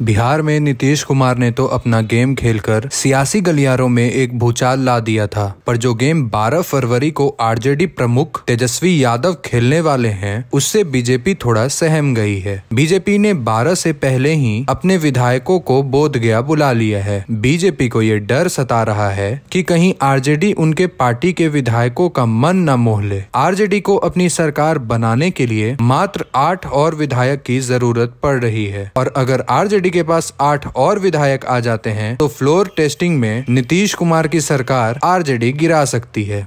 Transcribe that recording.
बिहार में नीतीश कुमार ने तो अपना गेम खेलकर सियासी गलियारों में एक भूचाल ला दिया था पर जो गेम 12 फरवरी को आरजेडी प्रमुख तेजस्वी यादव खेलने वाले हैं उससे बीजेपी थोड़ा सहम गई है बीजेपी ने 12 से पहले ही अपने विधायकों को बोध गया बुला लिया है बीजेपी को ये डर सता रहा है कि कहीं आर उनके पार्टी के विधायकों का मन न मोह ले आर को अपनी सरकार बनाने के लिए मात्र आठ और विधायक की जरूरत पड़ रही है और अगर आर रेड्डी के पास आठ और विधायक आ जाते हैं तो फ्लोर टेस्टिंग में नीतीश कुमार की सरकार आरजेडी गिरा सकती है